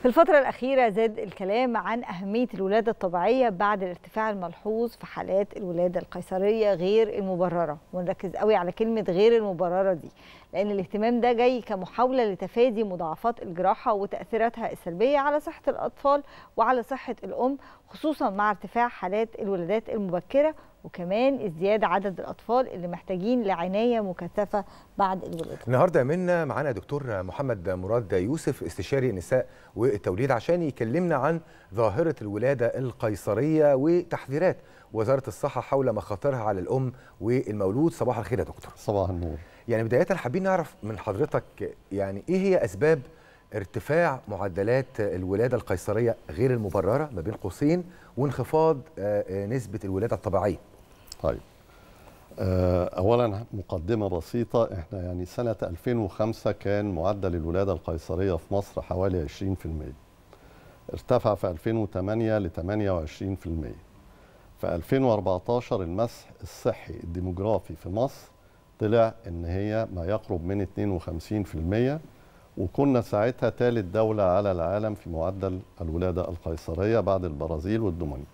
في الفترة الأخيرة زاد الكلام عن أهمية الولادة الطبيعية بعد الارتفاع الملحوظ في حالات الولادة القيصرية غير المبررة ونركز قوي على كلمة غير المبررة دي لأن الاهتمام ده جاي كمحاولة لتفادي مضاعفات الجراحة وتأثيراتها السلبية على صحة الأطفال وعلى صحة الأم خصوصا مع ارتفاع حالات الولادات المبكرة وكمان ازدياد عدد الاطفال اللي محتاجين لعنايه مكثفه بعد الولاده. النهارده منا معانا دكتور محمد مراد يوسف استشاري النساء والتوليد عشان يكلمنا عن ظاهره الولاده القيصريه وتحذيرات وزاره الصحه حول مخاطرها على الام والمولود. صباح الخير يا دكتور. صباح النور. يعني بدايه حابين نعرف من حضرتك يعني ايه هي اسباب ارتفاع معدلات الولاده القيصريه غير المبرره ما بين قوسين وانخفاض آه، آه، نسبه الولاده الطبيعيه طيب آه، اولا مقدمه بسيطه احنا يعني سنه 2005 كان معدل الولاده القيصريه في مصر حوالي 20% ارتفع في 2008 ل 28% في 2014 المسح الصحي الديموغرافي في مصر طلع ان هي ما يقرب من 52% وكنا ساعتها ثالث دولة على العالم في معدل الولادة القيصرية بعد البرازيل والدومينيك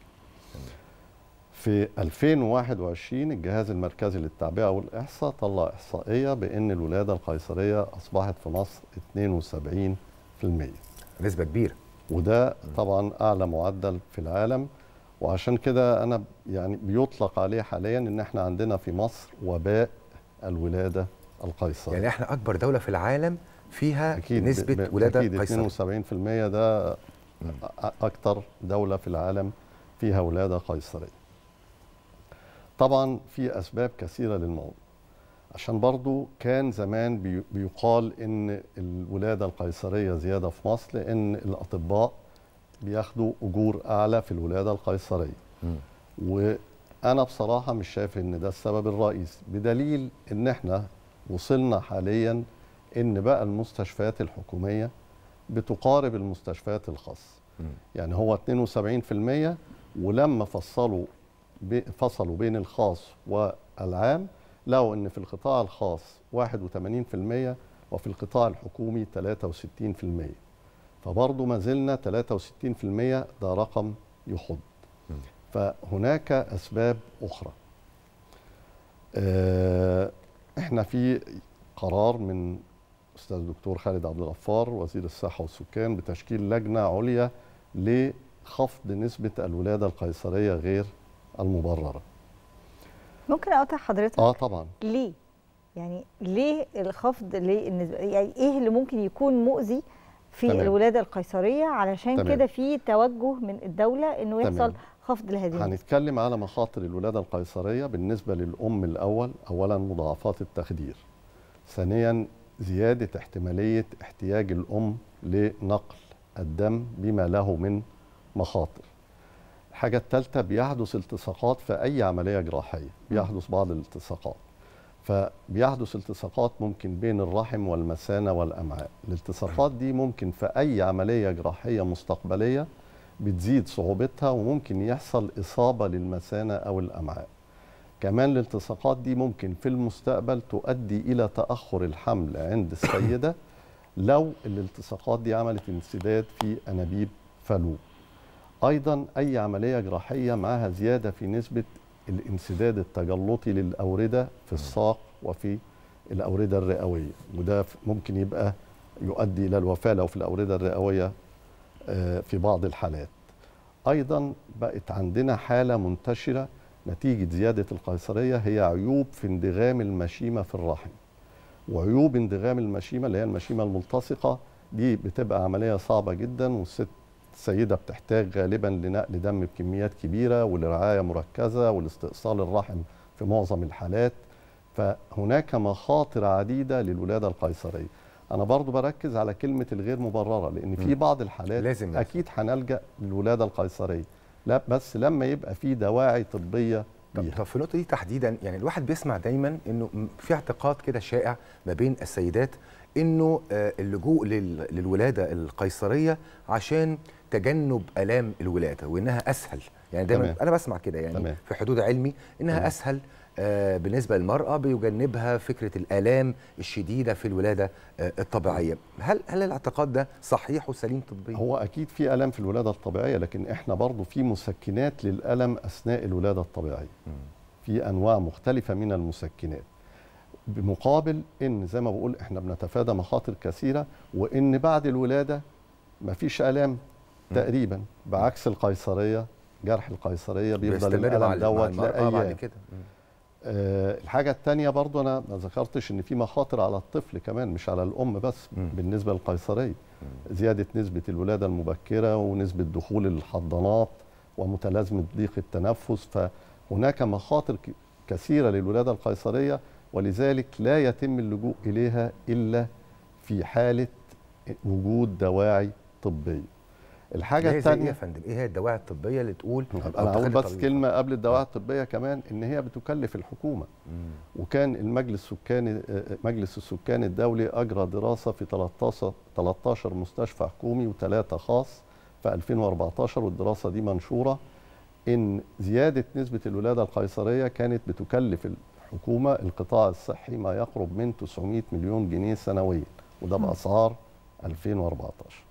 في 2021 الجهاز المركزي للتعبئة والإحصاء طلع إحصائية بأن الولادة القيصرية أصبحت في مصر 72% نسبة كبيرة وده طبعا أعلى معدل في العالم وعشان كده أنا يعني بيطلق عليه حاليا أن احنا عندنا في مصر وباء الولادة القيصرية يعني احنا أكبر دولة في العالم فيها أكيد نسبة ولادة قيصرية 72% ده أكتر دولة في العالم فيها ولادة قيصرية طبعا في اسباب كثيره للموضوع عشان برضو كان زمان بيقال ان الولاده القيصريه زياده في مصر لان الاطباء بياخدوا اجور اعلى في الولاده القيصريه وانا بصراحه مش شايف ان ده السبب الرئيسي بدليل ان احنا وصلنا حاليا ان بقى المستشفيات الحكوميه بتقارب المستشفيات الخاصه يعني هو 72% ولما فصلوا فصلوا بين الخاص والعام لقوا ان في القطاع الخاص 81% وفي القطاع الحكومي 63% فبرضه ما زلنا 63% ده رقم يحض فهناك اسباب اخرى آه، احنا في قرار من استاذ الدكتور خالد عبد الغفار وزير الصحه والسكان بتشكيل لجنه عليا لخفض نسبه الولاده القيصريه غير المبررة ممكن أقطع حضرتك؟ آه طبعا ليه؟ يعني ليه الخفض ليه يعني إيه اللي ممكن يكون مؤذي في تمام. الولادة القيصرية علشان كده في توجه من الدولة إنه يحصل تمام. خفض لهذه هنتكلم على مخاطر الولادة القيصرية بالنسبة للأم الأول أولا مضاعفات التخدير ثانيا زيادة احتمالية احتياج الأم لنقل الدم بما له من مخاطر الحاجة الثالثة بيحدث التصاقات في أي عملية جراحية بيحدث بعض الالتصاقات فبيحدث التصاقات ممكن بين الرحم والمثانة والأمعاء الالتصاقات دي ممكن في أي عملية جراحية مستقبلية بتزيد صعوبتها وممكن يحصل إصابة للمثانة أو الأمعاء كمان الالتصاقات دي ممكن في المستقبل تؤدي إلى تأخر الحمل عند السيدة لو الالتصاقات دي عملت انسداد في أنابيب فالوب أيضا أي عملية جراحية معها زيادة في نسبة الانسداد التجلطي للأوردة في الساق وفي الأوردة الرئوية وده ممكن يبقى يؤدي إلى الوفاة لو في الأوردة الرئوية آه، في بعض الحالات أيضا بقت عندنا حالة منتشرة نتيجة زيادة القيصرية هي عيوب في اندغام المشيمة في الرحم وعيوب اندغام المشيمة اللي هي المشيمة الملتصقة دي بتبقى عملية صعبة جدا والست السيدة بتحتاج غالبا لنقل دم بكميات كبيرة ولرعاية مركزة ولاستئصال الرحم في معظم الحالات فهناك مخاطر عديدة للولادة القيصرية أنا برضو بركز على كلمة الغير مبررة لأن في بعض الحالات لازم أكيد هنلجأ للولادة القيصرية لا بس لما يبقى في دواعي طبية طب في النقطه دي تحديدا يعني الواحد بيسمع دايما انه في اعتقاد كده شائع ما بين السيدات انه آه، اللجوء للولاده القيصريه عشان تجنب الام الولاده وانها اسهل يعني دايما انا بسمع كده يعني تمام. في حدود علمي انها تمام. اسهل آه، بالنسبه للمراه بيجنبها فكره الالام الشديده في الولاده آه، الطبيعيه هل هل الاعتقاد ده صحيح وسليم طبيا هو اكيد في الام في الولاده الطبيعيه لكن احنا برضو في مسكنات للالم اثناء الولاده الطبيعيه في انواع مختلفه من المسكنات بمقابل ان زي ما بقول احنا بنتفادى مخاطر كثيره وان بعد الولاده مفيش الام تقريبا بعكس القيصريه جرح القيصريه بيفضل الالم دوت آه، لايام كده آه، الحاجه الثانيه برضو انا ما ذكرتش ان في مخاطر على الطفل كمان مش على الام بس م. بالنسبه للقيصريه زياده نسبه الولاده المبكره ونسبه دخول الحضانات ومتلازمه ضيق التنفس فهناك مخاطر كثيره للولاده القيصريه ولذلك لا يتم اللجوء إليها إلا في حالة وجود دواعي طبية الحاجة الثانية ايه يا فندم ايه هي الدواعي الطبية اللي تقول انا هقول بس طبيعي. كلمة قبل آه. الدواعي الطبية كمان ان هي بتكلف الحكومة مم. وكان المجلس السكاني آه، مجلس السكان الدولي اجرى دراسة في 13 13 مستشفى حكومي وثلاثة خاص في 2014 والدراسة دي منشورة ان زيادة نسبة الولادة القيصرية كانت بتكلف الحكومه القطاع الصحي ما يقرب من 900 مليون جنيه سنويا وده باسعار 2014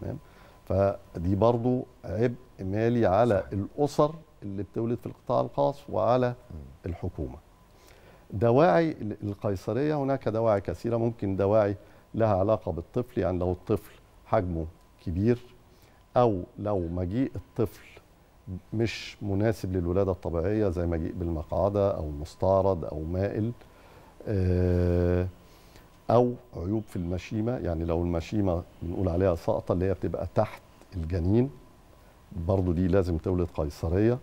تمام فدي برضو عبء مالي على الاسر اللي بتولد في القطاع الخاص وعلى الحكومه دواعي القيصريه هناك دواعي كثيره ممكن دواعي لها علاقه بالطفل يعني لو الطفل حجمه كبير او لو مجيء الطفل مش مناسب للولاده الطبيعيه زي مجيء بالمقعده او مستعرض او مائل آه، او عيوب في المشيمه يعني لو المشيمه بنقول عليها سقطه اللي هي بتبقى تحت الجنين برضو دي لازم تولد قيصريه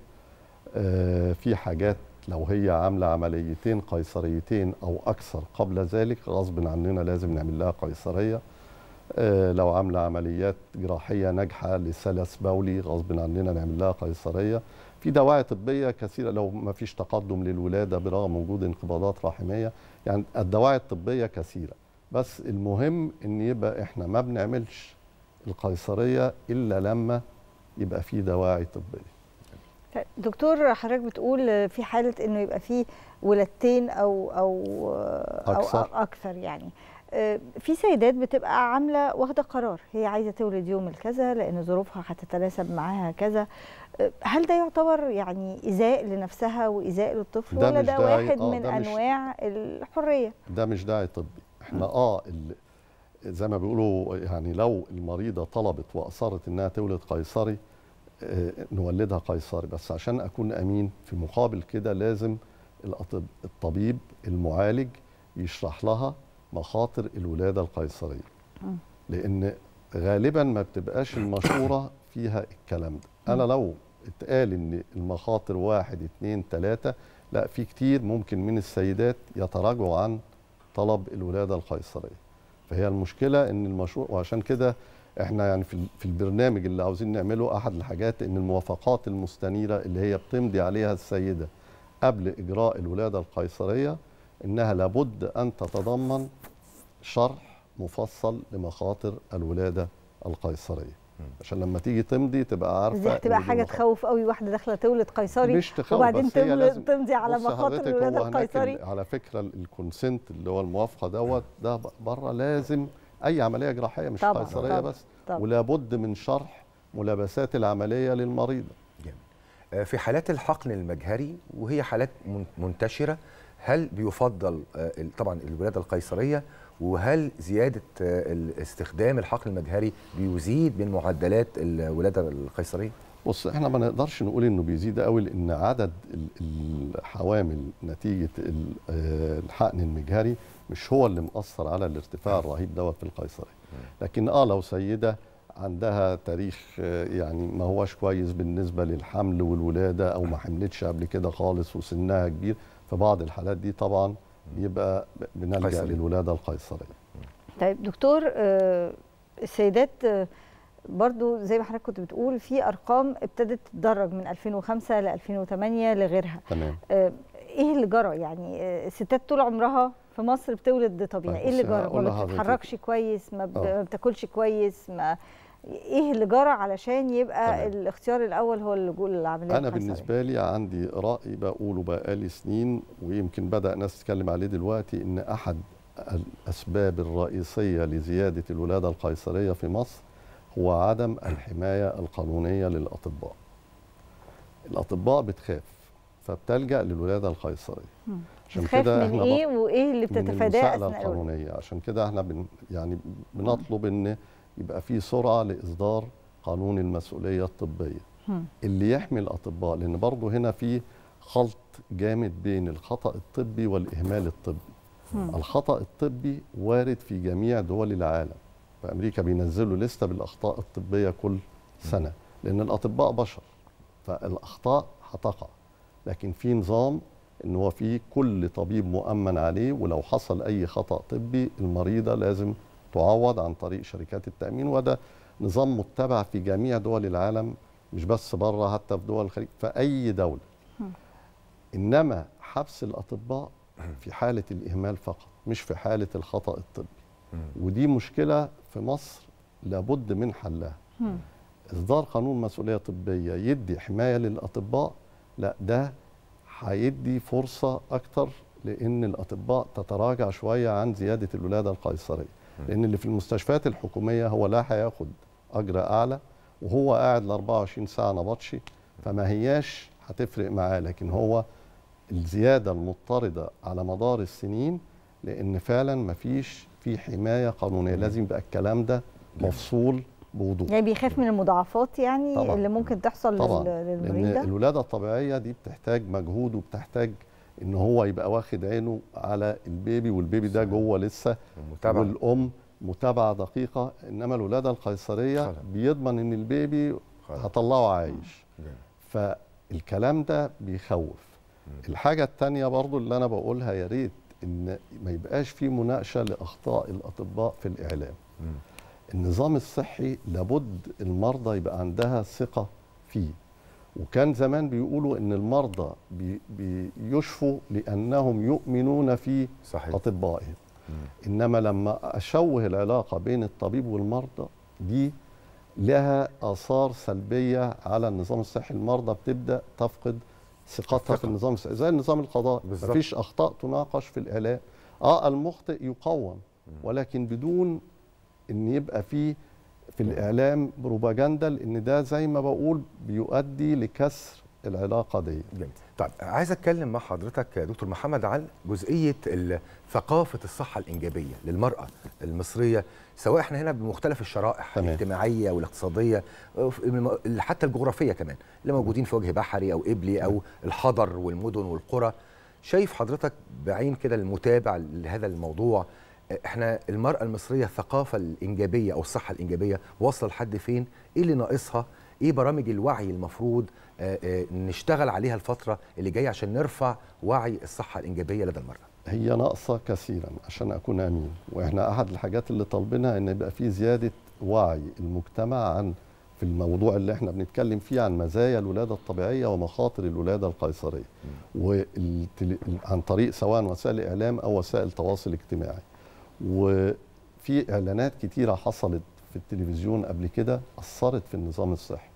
آه، في حاجات لو هي عامله عمليتين قيصريتين او اكثر قبل ذلك غصب عننا لازم نعمل لها قيصريه آه، لو عامله عمليات جراحيه ناجحه لسلس بولي غصب عننا نعمل لها قيصريه في دواعي طبيه كثيره لو ما فيش تقدم للولاده برغم وجود انقباضات رحميه يعني الدواعي الطبيه كثيره بس المهم ان يبقى احنا ما بنعملش القيصريه الا لما يبقى في دواعي طبيه دكتور حضرتك بتقول في حاله انه يبقى فيه ولادتين او او أكثر. او اكثر يعني آه، في سيدات بتبقى عامله واخده قرار هي عايزه تولد يوم الكذا لان ظروفها هتتناسب معاها كذا آه، هل ده يعتبر يعني ايذاء لنفسها وايذاء للطفل ده ولا ده, ده واحد آه من ده انواع الحريه ده مش داعي طبي احنا اه زي ما بيقولوا يعني لو المريضه طلبت واصرت انها تولد قيصري آه نولدها قيصري بس عشان اكون امين في مقابل كده لازم الطبيب المعالج يشرح لها مخاطر الولاده القيصريه آه. لان غالبا ما بتبقاش المشوره فيها الكلام ده انا آه. لو اتقال ان المخاطر واحد اتنين تلاته لا في كتير ممكن من السيدات يتراجعوا عن طلب الولاده القيصريه فهي المشكله ان المشروع وعشان كده احنا يعني في, في البرنامج اللي عاوزين نعمله احد الحاجات ان الموافقات المستنيره اللي هي بتمضي عليها السيده قبل اجراء الولاده القيصريه انها لابد ان تتضمن شرح مفصل لمخاطر الولاده القيصريه عشان لما تيجي تمضي تبقى عارفه تبقى حاجه تخوف قوي واحده داخله تولد قيصري مش تخوف وبعدين تمضي على مخاطر الولاده القيصري على فكره الكونسنت اللي هو الموافقه دوت ده بره لازم اي عمليه جراحيه مش طبعًا قيصريه طبعًا بس طبعًا ولابد من شرح ملابسات العمليه للمريضه آه، في حالات الحقن المجهري وهي حالات منتشره هل بيفضل آه، طبعا الولاده القيصريه وهل زياده آه، استخدام الحقل المجهري بيزيد من معدلات الولاده القيصريه؟ بص احنا ما نقدرش نقول انه بيزيد قوي لان عدد الحوامل نتيجه آه، الحقن المجهري مش هو اللي مأثر على الارتفاع الرهيب دوت في القيصريه لكن اه لو سيده عندها تاريخ يعني ما هوش كويس بالنسبه للحمل والولاده او ما حملتش قبل كده خالص وسنها كبير في بعض الحالات دي طبعا يبقى بنلجا للولاده القيصريه طيب دكتور آه، السيدات آه، برضو زي ما حضرتك كنت بتقول في ارقام ابتدت تتدرج من 2005 ل 2008 لغيرها تمام آه، ايه اللي جرى يعني الستات طول عمرها في مصر بتولد طبيعي طيب، ايه اللي جرى ما بتتحركش كويس ما بتاكلش كويس ما ايه اللي جرى علشان يبقى تمام. الاختيار الاول هو اللجوء للعمليه انا بالنسبه لي عندي راي بقوله بقالي سنين ويمكن بدا ناس تتكلم عليه دلوقتي ان احد الاسباب الرئيسيه لزياده الولاده القيصريه في مصر هو عدم الحمايه القانونيه للاطباء الاطباء بتخاف فبتلجا للولاده القيصريه عشان كده احنا ايه وايه اللي بتتفاداه القانونيه عشان كده احنا بن يعني بنطلب ان يبقى في سرعه لاصدار قانون المسؤوليه الطبيه اللي يحمي الاطباء لان برضه هنا في خلط جامد بين الخطا الطبي والاهمال الطبي الخطا الطبي وارد في جميع دول العالم في امريكا بينزلوا لسته بالاخطاء الطبيه كل سنه لان الاطباء بشر فالاخطاء هتقع لكن في نظام ان هو في كل طبيب مؤمن عليه ولو حصل اي خطا طبي المريضه لازم تعوض عن طريق شركات التامين وده نظام متبع في جميع دول العالم مش بس بره حتى في دول الخليج في اي دوله انما حبس الاطباء في حاله الاهمال فقط مش في حاله الخطا الطبي ودي مشكله في مصر لابد من حلها اصدار قانون مسؤوليه طبيه يدي حمايه للاطباء لا ده هيدي فرصه اكتر لان الاطباء تتراجع شويه عن زياده الولاده القيصريه لان اللي في المستشفيات الحكوميه هو لا هياخد اجر اعلى وهو قاعد ل 24 ساعه نبطشي فما هياش هتفرق معاه لكن هو الزياده المضطرده على مدار السنين لان فعلا ما فيش في حمايه قانونيه لازم يبقى الكلام ده مفصول بوضوح يعني بيخاف من المضاعفات يعني طبعا. اللي ممكن تحصل طبعا. للمريض ده الولاده الطبيعيه دي بتحتاج مجهود وبتحتاج ان هو يبقى واخد عينه على البيبي والبيبي ده جوه لسه متابعة. والام متابعه دقيقه انما الولاده القيصريه بيضمن ان البيبي هطلعه عايش آه، فالكلام ده بيخوف الحاجه الثانيه برضو اللي انا بقولها يا ريت ان ما يبقاش في مناقشه لاخطاء الاطباء في الاعلام النظام الصحي لابد المرضى يبقى عندها ثقه فيه وكان زمان بيقولوا ان المرضى بيشفوا لانهم يؤمنون في صحيح. اطبائهم انما لما اشوه العلاقه بين الطبيب والمرضى دي لها اثار سلبيه على النظام الصحي المرضى بتبدا تفقد ثقتها في النظام الصحي زي النظام القضائي مفيش اخطاء تناقش في الاعلام اه المخطئ يقوم ولكن بدون ان يبقى فيه في الاعلام بروباجندا لان ده زي ما بقول بيؤدي لكسر العلاقه دي جميل. طيب عايز اتكلم مع حضرتك يا دكتور محمد عن جزئيه ثقافه الصحه الانجابيه للمراه المصريه سواء احنا هنا بمختلف الشرائح تمام. الاجتماعيه والاقتصاديه حتى الجغرافيه كمان اللي موجودين في وجه بحري او قبلي او الحضر والمدن والقرى شايف حضرتك بعين كده المتابع لهذا الموضوع احنا المراه المصريه الثقافه الانجابيه او الصحه الانجابيه واصله لحد فين ايه اللي ناقصها ايه برامج الوعي المفروض آه، آه، نشتغل عليها الفتره اللي جايه عشان نرفع وعي الصحه الانجابيه لدى المراه هي ناقصه كثيرا عشان اكون امين واحنا احد الحاجات اللي طالبينها ان يبقى في زياده وعي المجتمع عن في الموضوع اللي احنا بنتكلم فيه عن مزايا الولاده الطبيعيه ومخاطر الولاده القيصريه عن طريق سواء وسائل اعلام او وسائل تواصل اجتماعي وفي اعلانات كتيره حصلت في التلفزيون قبل كده اثرت في النظام الصحي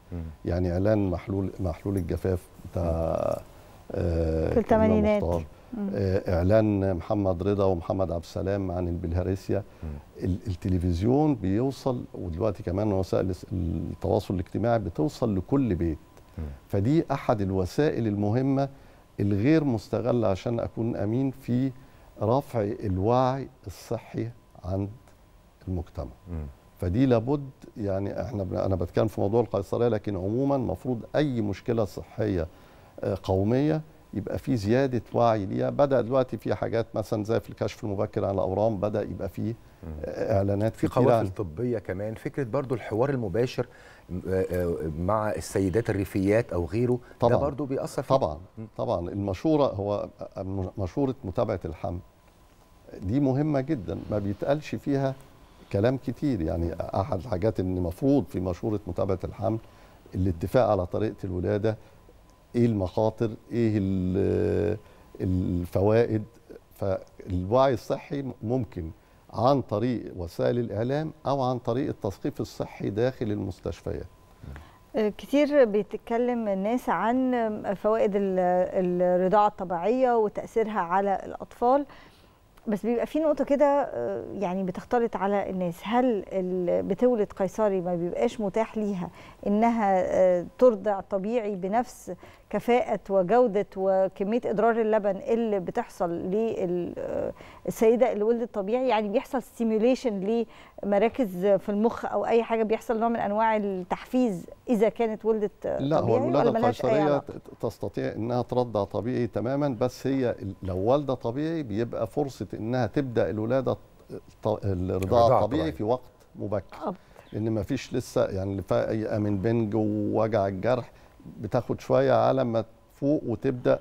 يعني اعلان محلول محلول الجفاف بتاع آه، في الثمانينات آه، اعلان محمد رضا ومحمد عبد السلام عن البلهارسيا التلفزيون بيوصل ودلوقتي كمان وسائل التواصل الاجتماعي بتوصل لكل بيت فدي احد الوسائل المهمه الغير مستغله عشان اكون امين في رفع الوعي الصحي عند المجتمع م. فدي لابد يعني احنا انا بتكلم في موضوع القيصريه لكن عموما المفروض اي مشكله صحيه آه، قوميه يبقى في زياده وعي ليها بدا دلوقتي في حاجات مثلا زي في الكشف المبكر عن الاورام بدا يبقى فيه آه، اعلانات في قوافل طبيه كمان فكره برضو الحوار المباشر مع السيدات الريفيات او غيره طبعا ده برضه بيأثر طبعا طبعا المشوره هو مشوره متابعه الحمل دي مهمه جدا ما بيتقالش فيها كلام كتير يعني احد الحاجات ان المفروض في مشوره متابعه الحمل الاتفاق على طريقه الولاده ايه المخاطر ايه الفوائد فالوعي الصحي ممكن عن طريق وسائل الإعلام أو عن طريق التثقيف الصحي داخل المستشفيات آه، كتير بيتكلم الناس عن فوائد الرضاعة الطبيعية وتأثيرها على الأطفال بس بيبقى في نقطه كده آه، يعني بتختلط على الناس هل بتولد قيصري ما بيبقاش متاح ليها انها آه، ترضع طبيعي بنفس كفاءه وجوده وكميه ادرار اللبن اللي بتحصل للسيده آه، اللي ولدت طبيعي يعني بيحصل ستيميوليشن مراكز في المخ او اي حاجه بيحصل نوع من انواع التحفيز اذا كانت ولدت لا هو الولاده القيصريه تستطيع انها ترضع طبيعي تماما بس هي لو والده طبيعي بيبقى فرصه انها تبدا الولاده الرضاعه الطبيعي طبيعي. في وقت مبكر لان ما فيش لسه يعني اي امن بنج ووجع الجرح بتاخد شويه على ما تفوق وتبدا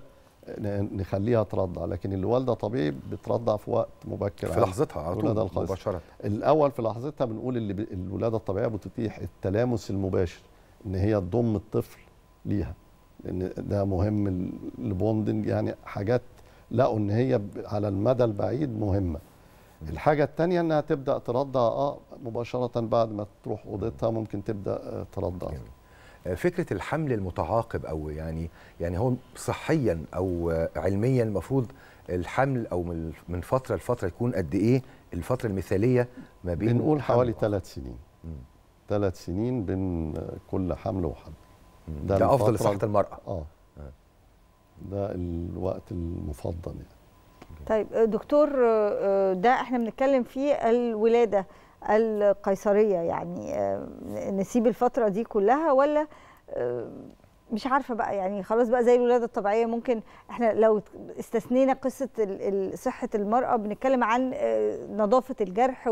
نخليها ترضع لكن الوالده طبيعي بترضع في وقت مبكر في لحظتها على طول مباشره الاول في لحظتها بنقول اللي ب... الولاده الطبيعيه بتتيح التلامس المباشر ان هي تضم الطفل ليها لان ده مهم البوندنج يعني حاجات لقوا ان هي على المدى البعيد مهمه الحاجه الثانيه انها تبدا ترضع اه مباشره بعد ما تروح اوضتها ممكن تبدا آه، ترضع فكره الحمل المتعاقب او يعني يعني هو صحيا او علميا المفروض الحمل او من فتره لفتره يكون قد ايه الفتره المثاليه ما بين بنقول حوالي ثلاث سنين ثلاث سنين بين كل حمل وحمل ده, ده افضل لصحه المراه آه. اه ده الوقت المفضل يعني طيب دكتور آه، آه، ده احنا بنتكلم فيه الولاده القيصريه يعني آه، نسيب الفتره دي كلها ولا آه، مش عارفه بقى يعني خلاص بقى زي الولاده الطبيعيه ممكن احنا لو استثنينا قصه صحه المراه بنتكلم عن آه، نظافه الجرح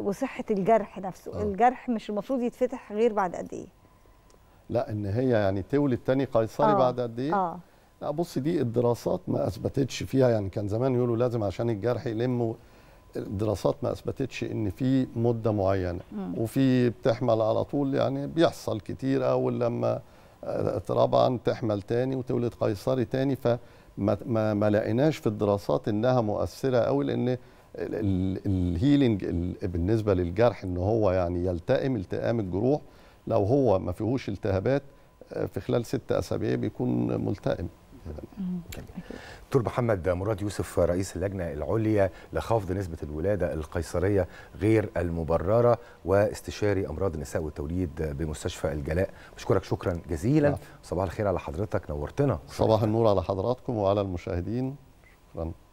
وصحه الجرح نفسه أوه. الجرح مش المفروض يتفتح غير بعد قد ايه لا ان هي يعني تولد تاني قيصري أوه. بعد قد ايه آه. لا بص دي الدراسات ما اثبتتش فيها يعني كان زمان يقولوا لازم عشان الجرح يلم الدراسات ما اثبتتش ان في مده معينه م. وفي بتحمل على طول يعني بيحصل كتير او لما آه، طبعا تحمل تاني وتولد قيصري تاني فما ما, لقيناش في الدراسات انها مؤثره قوي لان الهيلينج بالنسبه للجرح ان هو يعني يلتئم التئام الجروح لو هو ما فيهوش التهابات آه، في خلال ست اسابيع بيكون ملتئم دكتور محمد مراد يوسف رئيس اللجنه العليا لخفض نسبه الولاده القيصريه غير المبرره واستشاري امراض النساء والتوليد بمستشفى الجلاء بشكرك شكرا جزيلا نعم. صباح الخير على حضرتك نورتنا صباح النور على حضراتكم وعلى المشاهدين شكرا